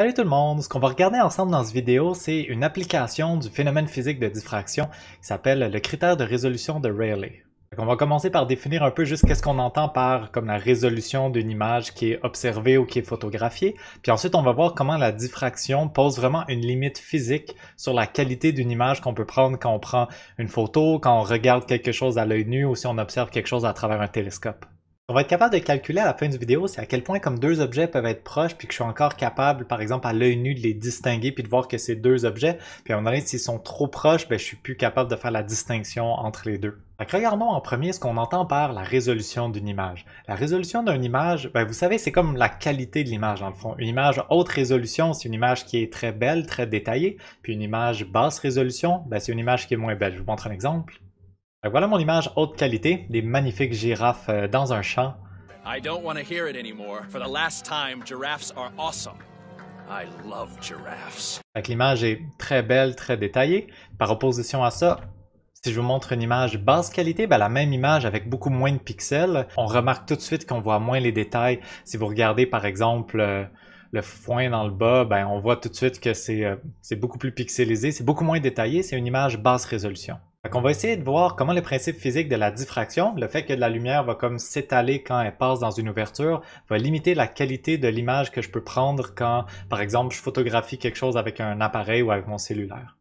Salut tout le monde! Ce qu'on va regarder ensemble dans cette vidéo, c'est une application du phénomène physique de diffraction qui s'appelle le critère de résolution de Rayleigh. On va commencer par définir un peu juste qu'est-ce qu'on entend par comme la résolution d'une image qui est observée ou qui est photographiée. Puis ensuite, on va voir comment la diffraction pose vraiment une limite physique sur la qualité d'une image qu'on peut prendre quand on prend une photo, quand on regarde quelque chose à l'œil nu ou si on observe quelque chose à travers un télescope. On va être capable de calculer à la fin du vidéo, c'est à quel point comme deux objets peuvent être proches, puis que je suis encore capable, par exemple, à l'œil nu, de les distinguer, puis de voir que c'est deux objets. Puis à un moment donné, s'ils sont trop proches, ben, je suis plus capable de faire la distinction entre les deux. regardons en premier ce qu'on entend par la résolution d'une image. La résolution d'une image, ben, vous savez, c'est comme la qualité de l'image, en fond. Une image haute résolution, c'est une image qui est très belle, très détaillée. Puis une image basse résolution, ben, c'est une image qui est moins belle. Je vous montre un exemple. Voilà mon image haute qualité, des magnifiques girafes euh, dans un champ. I L'image est très belle, très détaillée. Par opposition à ça, si je vous montre une image basse qualité, ben, la même image avec beaucoup moins de pixels, on remarque tout de suite qu'on voit moins les détails. Si vous regardez par exemple euh, le foin dans le bas, ben on voit tout de suite que c'est euh, beaucoup plus pixelisé, c'est beaucoup moins détaillé, c'est une image basse résolution on va essayer de voir comment le principe physique de la diffraction, le fait que de la lumière va comme s'étaler quand elle passe dans une ouverture, va limiter la qualité de l'image que je peux prendre quand, par exemple, je photographie quelque chose avec un appareil ou avec mon cellulaire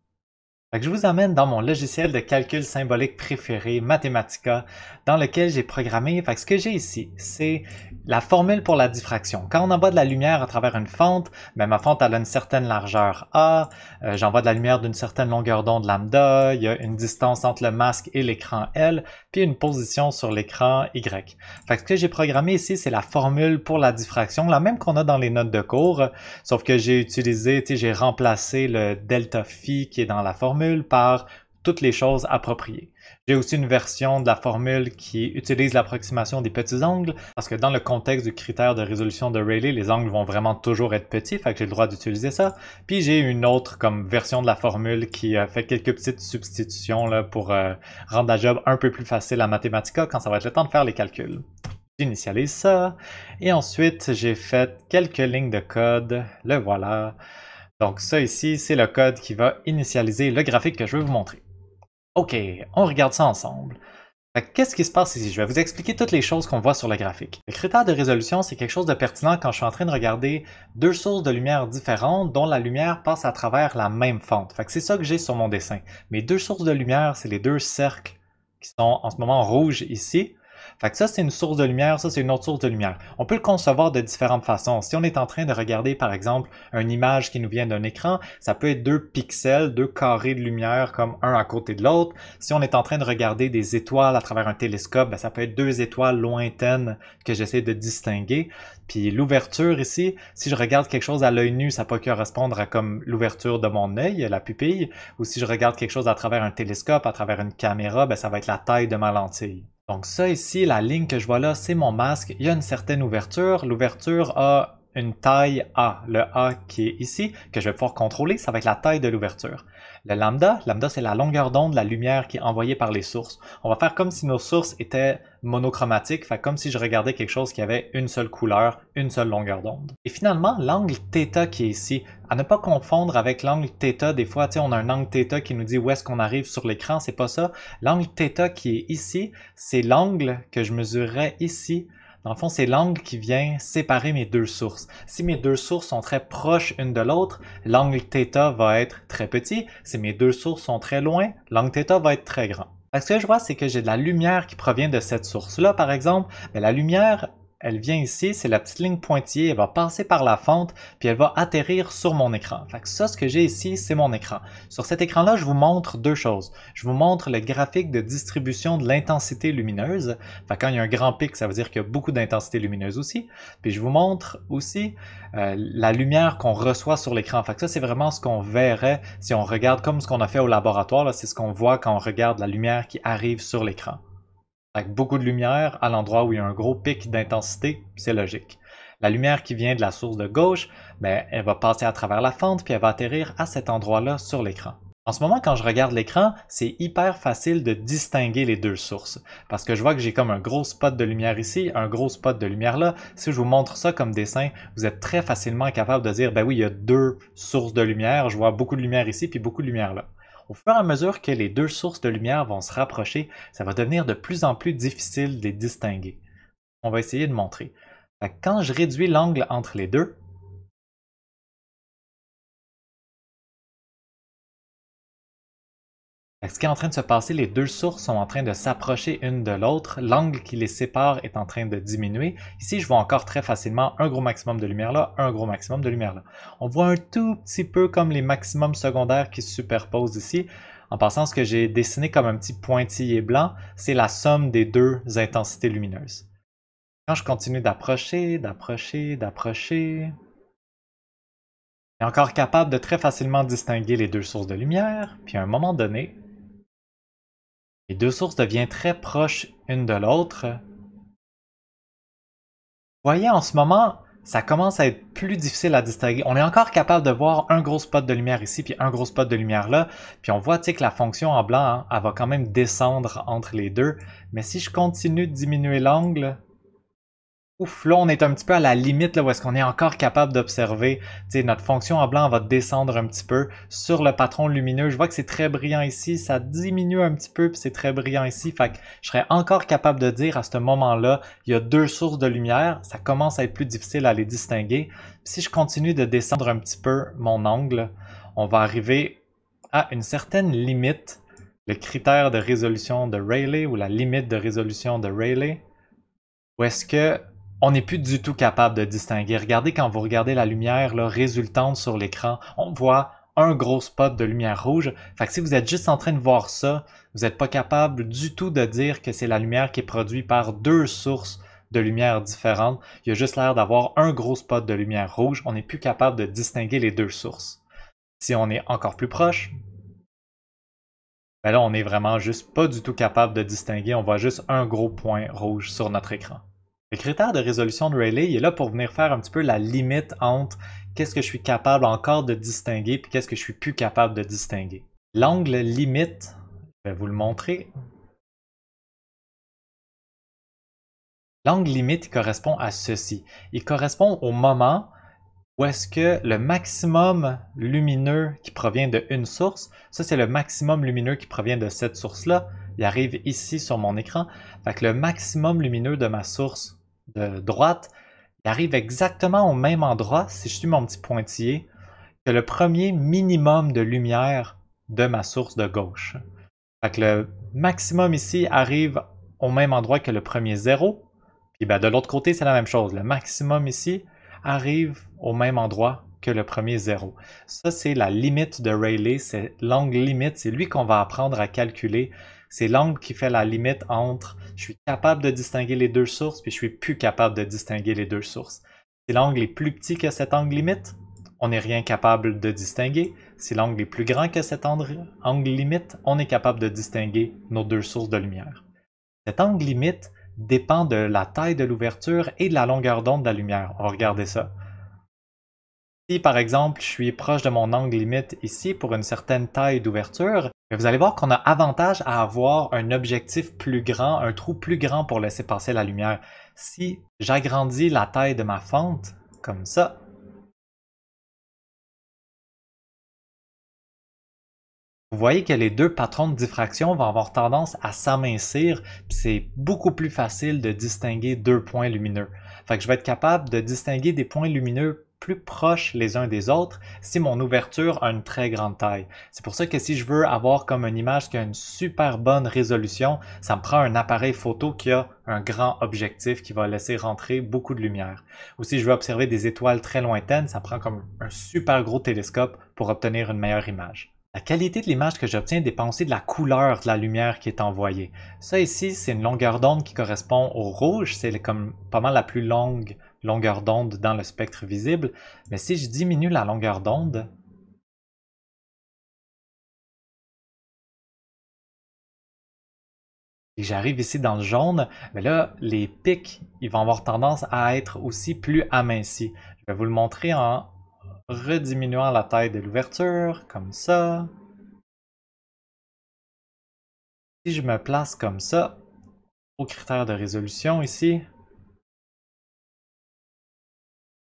je vous amène dans mon logiciel de calcul symbolique préféré, Mathematica, dans lequel j'ai programmé. ce que j'ai ici, c'est la formule pour la diffraction. Quand on envoie de la lumière à travers une fente, ben, ma fente a une certaine largeur A, euh, j'envoie de la lumière d'une certaine longueur d'onde lambda, il y a une distance entre le masque et l'écran L, puis une position sur l'écran Y. ce que j'ai programmé ici, c'est la formule pour la diffraction, la même qu'on a dans les notes de cours, sauf que j'ai utilisé, j'ai remplacé le delta phi qui est dans la formule par toutes les choses appropriées. J'ai aussi une version de la formule qui utilise l'approximation des petits angles, parce que dans le contexte du critère de résolution de Rayleigh, les angles vont vraiment toujours être petits, fait que j'ai le droit d'utiliser ça. Puis j'ai une autre comme version de la formule qui euh, fait quelques petites substitutions là, pour euh, rendre la job un peu plus facile à Mathematica quand ça va être le temps de faire les calculs. J'initialise ça, et ensuite j'ai fait quelques lignes de code, le voilà. Donc ça ici, c'est le code qui va initialiser le graphique que je vais vous montrer. OK, on regarde ça ensemble. Qu'est-ce qui se passe ici? Je vais vous expliquer toutes les choses qu'on voit sur le graphique. Le critère de résolution, c'est quelque chose de pertinent quand je suis en train de regarder deux sources de lumière différentes dont la lumière passe à travers la même fente. c'est ça que j'ai sur mon dessin. Mes deux sources de lumière, c'est les deux cercles qui sont en ce moment rouges ici, fait ça, c'est une source de lumière, ça, c'est une autre source de lumière. On peut le concevoir de différentes façons. Si on est en train de regarder, par exemple, une image qui nous vient d'un écran, ça peut être deux pixels, deux carrés de lumière comme un à côté de l'autre. Si on est en train de regarder des étoiles à travers un télescope, ben, ça peut être deux étoiles lointaines que j'essaie de distinguer. Puis l'ouverture ici, si je regarde quelque chose à l'œil nu, ça peut correspondre à comme l'ouverture de mon œil, la pupille, ou si je regarde quelque chose à travers un télescope, à travers une caméra, ben ça va être la taille de ma lentille. Donc ça ici, la ligne que je vois là, c'est mon masque. Il y a une certaine ouverture. L'ouverture a une taille A, le A qui est ici, que je vais pouvoir contrôler, ça va être la taille de l'ouverture. Le lambda, lambda c'est la longueur d'onde, la lumière qui est envoyée par les sources. On va faire comme si nos sources étaient monochromatique, fait comme si je regardais quelque chose qui avait une seule couleur, une seule longueur d'onde. Et finalement, l'angle θ qui est ici, à ne pas confondre avec l'angle θ, des fois, on a un angle θ qui nous dit où est-ce qu'on arrive sur l'écran, c'est pas ça. L'angle θ qui est ici, c'est l'angle que je mesurerais ici dans le fond, c'est l'angle qui vient séparer mes deux sources. Si mes deux sources sont très proches une de l'autre, l'angle θ va être très petit. Si mes deux sources sont très loin, l'angle θ va être très grand ce que je vois, c'est que j'ai de la lumière qui provient de cette source-là, par exemple. Mais la lumière, elle vient ici, c'est la petite ligne pointillée, elle va passer par la fente, puis elle va atterrir sur mon écran. Fait que ça, ce que j'ai ici, c'est mon écran. Sur cet écran-là, je vous montre deux choses. Je vous montre le graphique de distribution de l'intensité lumineuse. Fait quand il y a un grand pic, ça veut dire qu'il y a beaucoup d'intensité lumineuse aussi. Puis je vous montre aussi euh, la lumière qu'on reçoit sur l'écran. Fait que ça, c'est vraiment ce qu'on verrait si on regarde comme ce qu'on a fait au laboratoire. C'est ce qu'on voit quand on regarde la lumière qui arrive sur l'écran avec beaucoup de lumière à l'endroit où il y a un gros pic d'intensité, c'est logique. La lumière qui vient de la source de gauche, ben, elle va passer à travers la fente puis elle va atterrir à cet endroit-là sur l'écran. En ce moment, quand je regarde l'écran, c'est hyper facile de distinguer les deux sources. Parce que je vois que j'ai comme un gros spot de lumière ici, un gros spot de lumière là. Si je vous montre ça comme dessin, vous êtes très facilement capable de dire, ben oui, il y a deux sources de lumière. Je vois beaucoup de lumière ici, puis beaucoup de lumière là. Au fur et à mesure que les deux sources de lumière vont se rapprocher, ça va devenir de plus en plus difficile de les distinguer. On va essayer de montrer. Quand je réduis l'angle entre les deux, Ce qui est en train de se passer, les deux sources sont en train de s'approcher une de l'autre, l'angle qui les sépare est en train de diminuer. Ici, je vois encore très facilement un gros maximum de lumière là, un gros maximum de lumière là. On voit un tout petit peu comme les maximums secondaires qui se superposent ici. En passant, ce que j'ai dessiné comme un petit pointillé blanc, c'est la somme des deux intensités lumineuses. Quand je continue d'approcher, d'approcher, d'approcher, suis encore capable de très facilement distinguer les deux sources de lumière, puis à un moment donné, les deux sources deviennent très proches une de l'autre. voyez, en ce moment, ça commence à être plus difficile à distinguer. On est encore capable de voir un gros spot de lumière ici, puis un gros spot de lumière là. Puis on voit que la fonction en blanc, hein, va quand même descendre entre les deux. Mais si je continue de diminuer l'angle, ouf, là, on est un petit peu à la limite là, où est-ce qu'on est encore capable d'observer. Notre fonction en blanc va descendre un petit peu sur le patron lumineux. Je vois que c'est très brillant ici, ça diminue un petit peu, puis c'est très brillant ici. Fait que je serais encore capable de dire à ce moment-là, il y a deux sources de lumière, ça commence à être plus difficile à les distinguer. si je continue de descendre un petit peu mon angle, on va arriver à une certaine limite. Le critère de résolution de Rayleigh ou la limite de résolution de Rayleigh, où est-ce que on n'est plus du tout capable de distinguer. Regardez quand vous regardez la lumière résultante sur l'écran, on voit un gros spot de lumière rouge. Fait si vous êtes juste en train de voir ça, vous n'êtes pas capable du tout de dire que c'est la lumière qui est produite par deux sources de lumière différentes. Il y a juste l'air d'avoir un gros spot de lumière rouge. On n'est plus capable de distinguer les deux sources. Si on est encore plus proche, ben là, on n'est vraiment juste pas du tout capable de distinguer. On voit juste un gros point rouge sur notre écran. Le critère de résolution de Rayleigh est là pour venir faire un petit peu la limite entre qu'est-ce que je suis capable encore de distinguer puis qu'est-ce que je suis plus capable de distinguer. L'angle limite, je vais vous le montrer. L'angle limite correspond à ceci. Il correspond au moment où est-ce que le maximum lumineux qui provient de une source, ça c'est le maximum lumineux qui provient de cette source-là, il arrive ici sur mon écran. Fait que le maximum lumineux de ma source de droite, il arrive exactement au même endroit, si je suis mon petit pointillé, que le premier minimum de lumière de ma source de gauche. le maximum ici arrive au même endroit que le premier zéro. Puis ben, de l'autre côté, c'est la même chose. Le maximum ici arrive au même endroit que le premier zéro. Ça, c'est la limite de Rayleigh, c'est l'angle limite, c'est lui qu'on va apprendre à calculer c'est l'angle qui fait la limite entre je suis capable de distinguer les deux sources, puis je suis plus capable de distinguer les deux sources. Si l'angle est plus petit que cet angle limite, on n'est rien capable de distinguer. Si l'angle est plus grand que cet angle limite, on est capable de distinguer nos deux sources de lumière. Cet angle limite dépend de la taille de l'ouverture et de la longueur d'onde de la lumière. Regardez ça. Si par exemple je suis proche de mon angle limite ici pour une certaine taille d'ouverture, mais vous allez voir qu'on a avantage à avoir un objectif plus grand, un trou plus grand pour laisser passer la lumière. Si j'agrandis la taille de ma fente, comme ça, Vous voyez que les deux patrons de diffraction vont avoir tendance à s'amincir, c'est beaucoup plus facile de distinguer deux points lumineux. Fait que je vais être capable de distinguer des points lumineux plus proches les uns des autres si mon ouverture a une très grande taille. C'est pour ça que si je veux avoir comme une image qui a une super bonne résolution, ça me prend un appareil photo qui a un grand objectif qui va laisser rentrer beaucoup de lumière. Ou si je veux observer des étoiles très lointaines, ça prend comme un super gros télescope pour obtenir une meilleure image. La qualité de l'image que j'obtiens dépend aussi de la couleur de la lumière qui est envoyée. Ça ici, c'est une longueur d'onde qui correspond au rouge, c'est comme pas mal la plus longue longueur d'onde dans le spectre visible. Mais si je diminue la longueur d'onde, et j'arrive ici dans le jaune, mais là, les pics, ils vont avoir tendance à être aussi plus amincis. Je vais vous le montrer en rediminuant la taille de l'ouverture, comme ça. Si je me place comme ça, au critère de résolution ici,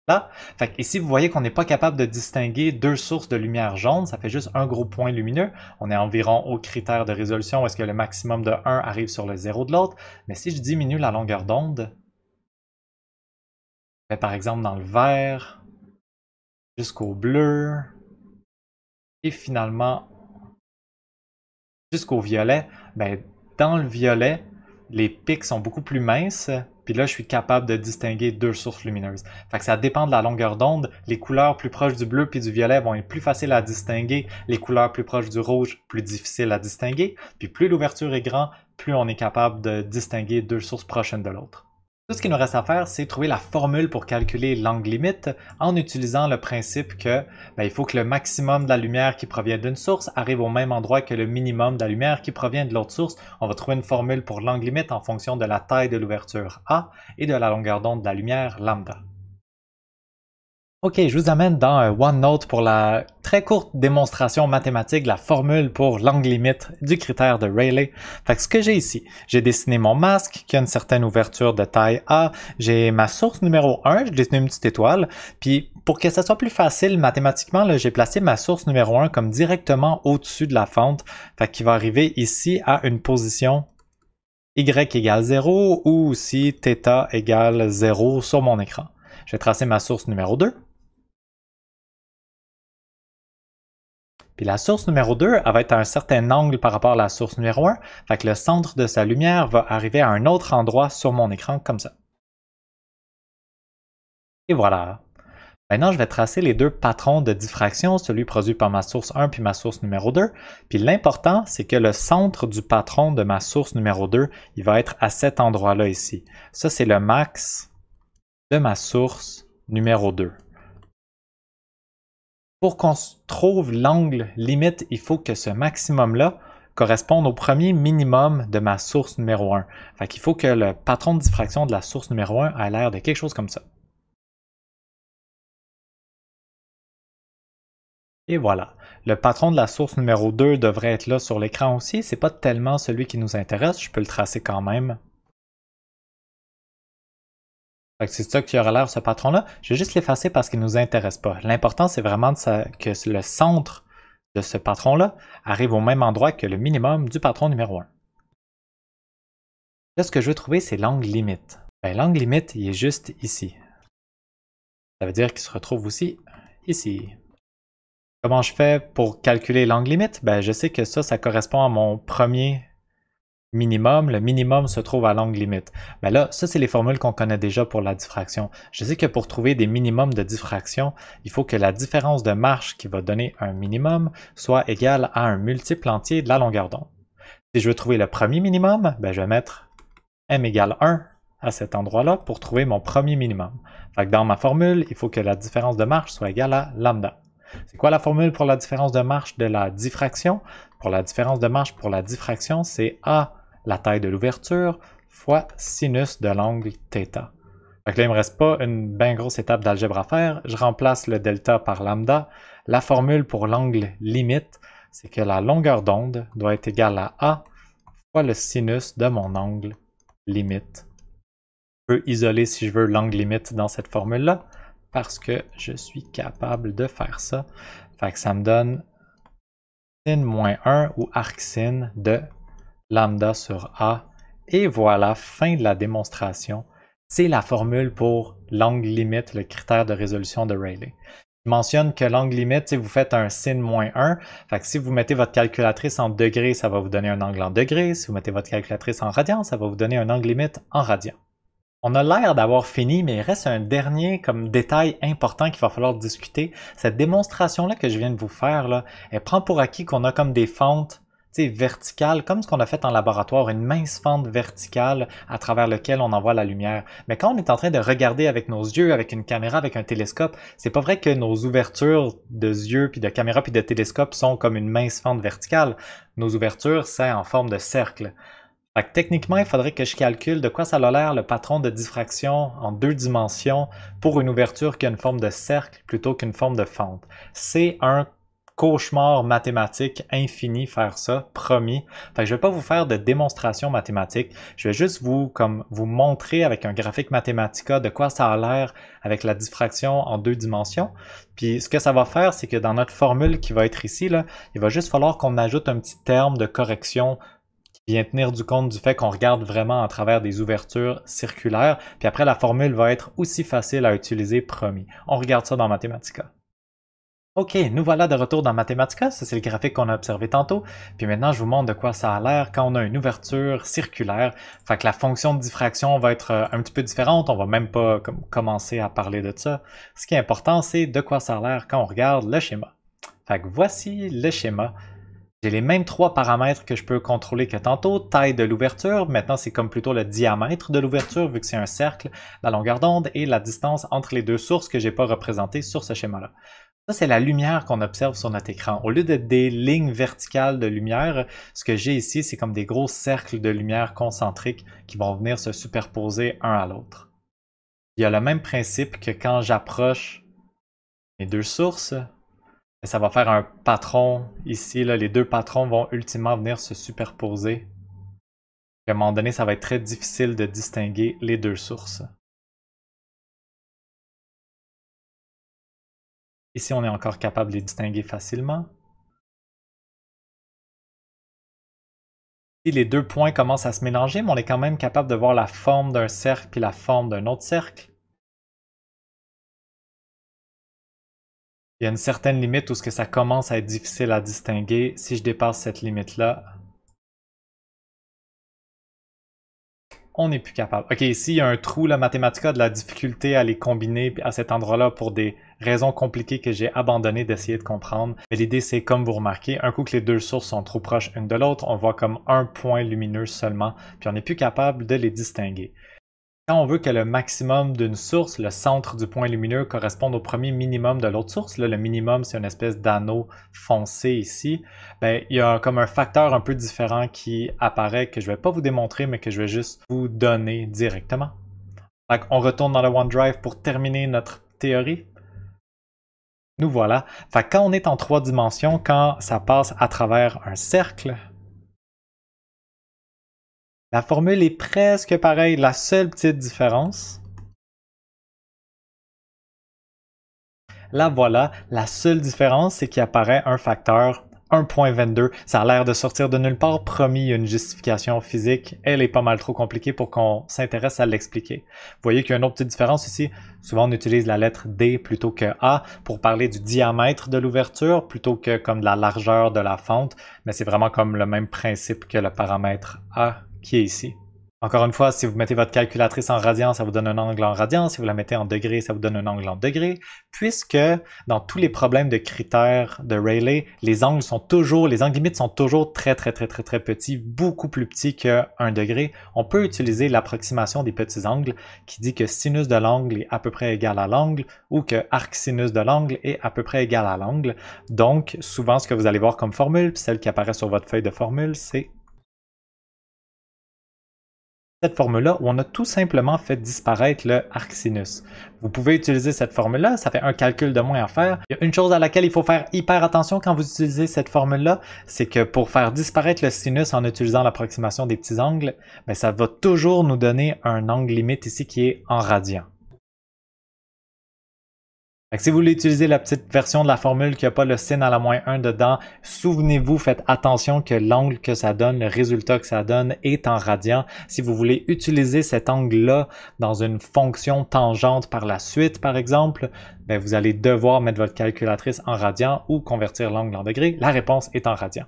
Là. Fait ici, vous voyez qu'on n'est pas capable de distinguer deux sources de lumière jaune. Ça fait juste un gros point lumineux. On est environ au critère de résolution est-ce que le maximum de 1 arrive sur le zéro de l'autre. Mais si je diminue la longueur d'onde, par exemple dans le vert, jusqu'au bleu, et finalement jusqu'au violet, ben, dans le violet, les pics sont beaucoup plus minces, puis là, je suis capable de distinguer deux sources lumineuses. Fait que ça dépend de la longueur d'onde. Les couleurs plus proches du bleu puis du violet vont être plus faciles à distinguer. Les couleurs plus proches du rouge, plus difficiles à distinguer. Puis plus l'ouverture est grande, plus on est capable de distinguer deux sources prochaines de l'autre. Tout ce qu'il nous reste à faire, c'est trouver la formule pour calculer l'angle limite en utilisant le principe que ben il faut que le maximum de la lumière qui provient d'une source arrive au même endroit que le minimum de la lumière qui provient de l'autre source. On va trouver une formule pour l'angle limite en fonction de la taille de l'ouverture A et de la longueur d'onde de la lumière lambda. OK, je vous amène dans OneNote pour la très courte démonstration mathématique de la formule pour l'angle limite du critère de Rayleigh. Fait que ce que j'ai ici, j'ai dessiné mon masque qui a une certaine ouverture de taille A, j'ai ma source numéro 1, je dessine une petite étoile, puis pour que ça soit plus facile mathématiquement, j'ai placé ma source numéro 1 comme directement au-dessus de la fente, fait qu'il va arriver ici à une position y égale 0 ou si θ égale 0 sur mon écran. Je vais tracer ma source numéro 2. Puis la source numéro 2, va être à un certain angle par rapport à la source numéro 1, fait que le centre de sa lumière va arriver à un autre endroit sur mon écran, comme ça. Et voilà. Maintenant, je vais tracer les deux patrons de diffraction, celui produit par ma source 1 puis ma source numéro 2. Puis l'important, c'est que le centre du patron de ma source numéro 2, il va être à cet endroit-là ici. Ça, c'est le max de ma source numéro 2 pour qu'on trouve l'angle limite, il faut que ce maximum-là corresponde au premier minimum de ma source numéro 1. Fait qu'il faut que le patron de diffraction de la source numéro 1 ait l'air de quelque chose comme ça. Et voilà. Le patron de la source numéro 2 devrait être là sur l'écran aussi. C'est pas tellement celui qui nous intéresse. Je peux le tracer quand même c'est ça qui aura l'air ce patron-là. Je vais juste l'effacer parce qu'il ne nous intéresse pas. L'important, c'est vraiment que le centre de ce patron-là arrive au même endroit que le minimum du patron numéro 1. Là, ce que je veux trouver, c'est l'angle limite. Ben, l'angle limite, il est juste ici. Ça veut dire qu'il se retrouve aussi ici. Comment je fais pour calculer l'angle limite? Ben, je sais que ça, ça correspond à mon premier minimum, le minimum se trouve à longue limite. Mais là, ça, c'est les formules qu'on connaît déjà pour la diffraction. Je sais que pour trouver des minimums de diffraction, il faut que la différence de marche qui va donner un minimum soit égale à un multiple entier de la longueur d'onde. Si je veux trouver le premier minimum, ben, je vais mettre m égale 1 à cet endroit-là pour trouver mon premier minimum. dans ma formule, il faut que la différence de marche soit égale à lambda. C'est quoi la formule pour la différence de marche de la diffraction? Pour la différence de marche pour la diffraction, c'est A la taille de l'ouverture fois sinus de l'angle θ. Donc là, il ne me reste pas une bien grosse étape d'algèbre à faire. Je remplace le delta par lambda. La formule pour l'angle limite, c'est que la longueur d'onde doit être égale à A fois le sinus de mon angle limite. Je peux isoler, si je veux, l'angle limite dans cette formule-là, parce que je suis capable de faire ça. Fait que ça me donne sin moins 1 ou arcsin de lambda sur A. Et voilà, fin de la démonstration. C'est la formule pour l'angle limite, le critère de résolution de Rayleigh. Je mentionne que l'angle limite, si vous faites un sin moins 1, fait que si vous mettez votre calculatrice en degrés, ça va vous donner un angle en degrés. Si vous mettez votre calculatrice en radians, ça va vous donner un angle limite en radians. On a l'air d'avoir fini, mais il reste un dernier comme détail important qu'il va falloir discuter. Cette démonstration-là que je viens de vous faire, là, elle prend pour acquis qu'on a comme des fentes verticale, comme ce qu'on a fait en laboratoire, une mince fente verticale à travers laquelle on envoie la lumière. Mais quand on est en train de regarder avec nos yeux, avec une caméra, avec un télescope, c'est pas vrai que nos ouvertures de yeux, puis de caméra, puis de télescope sont comme une mince fente verticale. Nos ouvertures, c'est en forme de cercle. techniquement, il faudrait que je calcule de quoi ça a l'air le patron de diffraction en deux dimensions pour une ouverture qui a une forme de cercle plutôt qu'une forme de fente. C'est un cauchemar mathématique infini faire ça, promis. Fait que je vais pas vous faire de démonstration mathématique. Je vais juste vous, comme, vous montrer avec un graphique Mathematica de quoi ça a l'air avec la diffraction en deux dimensions. Puis ce que ça va faire, c'est que dans notre formule qui va être ici, là, il va juste falloir qu'on ajoute un petit terme de correction qui vient tenir du compte du fait qu'on regarde vraiment à travers des ouvertures circulaires. Puis après, la formule va être aussi facile à utiliser, promis. On regarde ça dans Mathematica. OK, nous voilà de retour dans Mathematica, ça c'est le graphique qu'on a observé tantôt, puis maintenant je vous montre de quoi ça a l'air quand on a une ouverture circulaire, fait que la fonction de diffraction va être euh, un petit peu différente, on va même pas commencer à parler de ça. Ce qui est important, c'est de quoi ça a l'air quand on regarde le schéma. Fait que voici le schéma. J'ai les mêmes trois paramètres que je peux contrôler que tantôt, taille de l'ouverture, maintenant c'est comme plutôt le diamètre de l'ouverture vu que c'est un cercle, la longueur d'onde et la distance entre les deux sources que j'ai pas représentées sur ce schéma-là. Ça, c'est la lumière qu'on observe sur notre écran. Au lieu d'être des lignes verticales de lumière, ce que j'ai ici, c'est comme des gros cercles de lumière concentriques qui vont venir se superposer un à l'autre. Il y a le même principe que quand j'approche mes deux sources, ça va faire un patron ici. les deux patrons vont ultimement venir se superposer. À un moment donné, ça va être très difficile de distinguer les deux sources. Ici, on est encore capable de les distinguer facilement. Si les deux points commencent à se mélanger, mais on est quand même capable de voir la forme d'un cercle et la forme d'un autre cercle. Il y a une certaine limite où ce que ça commence à être difficile à distinguer. Si je dépasse cette limite-là, on n'est plus capable. OK, ici, il y a un trou. La Mathematica de la difficulté à les combiner à cet endroit-là pour des raison compliquée que j'ai abandonné d'essayer de comprendre. l'idée, c'est comme vous remarquez, un coup que les deux sources sont trop proches une de l'autre, on voit comme un point lumineux seulement, puis on n'est plus capable de les distinguer. Quand on veut que le maximum d'une source, le centre du point lumineux, corresponde au premier minimum de l'autre source, là, le minimum c'est une espèce d'anneau foncé ici, ben, il y a comme un facteur un peu différent qui apparaît que je ne vais pas vous démontrer, mais que je vais juste vous donner directement. on retourne dans le OneDrive pour terminer notre théorie. Nous voilà. quand on est en trois dimensions, quand ça passe à travers un cercle, la formule est presque pareille. La seule petite différence, Là voilà, la seule différence, c'est qu'il apparaît un facteur 1.22. Ça a l'air de sortir de nulle part. Promis, une justification physique. Elle est pas mal trop compliquée pour qu'on s'intéresse à l'expliquer. Vous voyez qu'il y a une autre petite différence ici. Souvent, on utilise la lettre D plutôt que A pour parler du diamètre de l'ouverture plutôt que comme de la largeur de la fente. Mais c'est vraiment comme le même principe que le paramètre A qui est ici. Encore une fois, si vous mettez votre calculatrice en radian, ça vous donne un angle en radian. Si vous la mettez en degré, ça vous donne un angle en degré. Puisque dans tous les problèmes de critères de Rayleigh, les angles sont toujours, les angles limites sont toujours très, très, très, très, très petits, beaucoup plus petits que 1 degré. On peut utiliser l'approximation des petits angles qui dit que sinus de l'angle est à peu près égal à l'angle ou que arc sinus de l'angle est à peu près égal à l'angle. Donc, souvent, ce que vous allez voir comme formule, celle qui apparaît sur votre feuille de formule, c'est cette formule-là où on a tout simplement fait disparaître le sinus Vous pouvez utiliser cette formule-là, ça fait un calcul de moins à faire. Il y a une chose à laquelle il faut faire hyper attention quand vous utilisez cette formule-là, c'est que pour faire disparaître le sinus en utilisant l'approximation des petits angles, mais ben, ça va toujours nous donner un angle limite ici qui est en radian si vous voulez utiliser la petite version de la formule qui n'a pas le sin à la moins 1 dedans, souvenez-vous, faites attention que l'angle que ça donne, le résultat que ça donne est en radian. Si vous voulez utiliser cet angle-là dans une fonction tangente par la suite, par exemple, ben, vous allez devoir mettre votre calculatrice en radian ou convertir l'angle en degré. La réponse est en radian.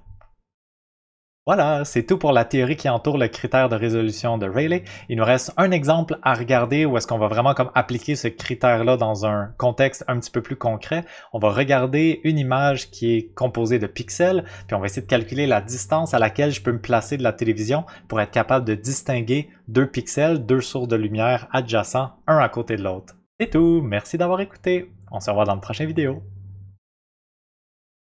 Voilà, c'est tout pour la théorie qui entoure le critère de résolution de Rayleigh. Il nous reste un exemple à regarder où est-ce qu'on va vraiment comme appliquer ce critère-là dans un contexte un petit peu plus concret. On va regarder une image qui est composée de pixels, puis on va essayer de calculer la distance à laquelle je peux me placer de la télévision pour être capable de distinguer deux pixels, deux sources de lumière adjacents, un à côté de l'autre. C'est tout, merci d'avoir écouté. On se revoit dans une prochaine vidéo.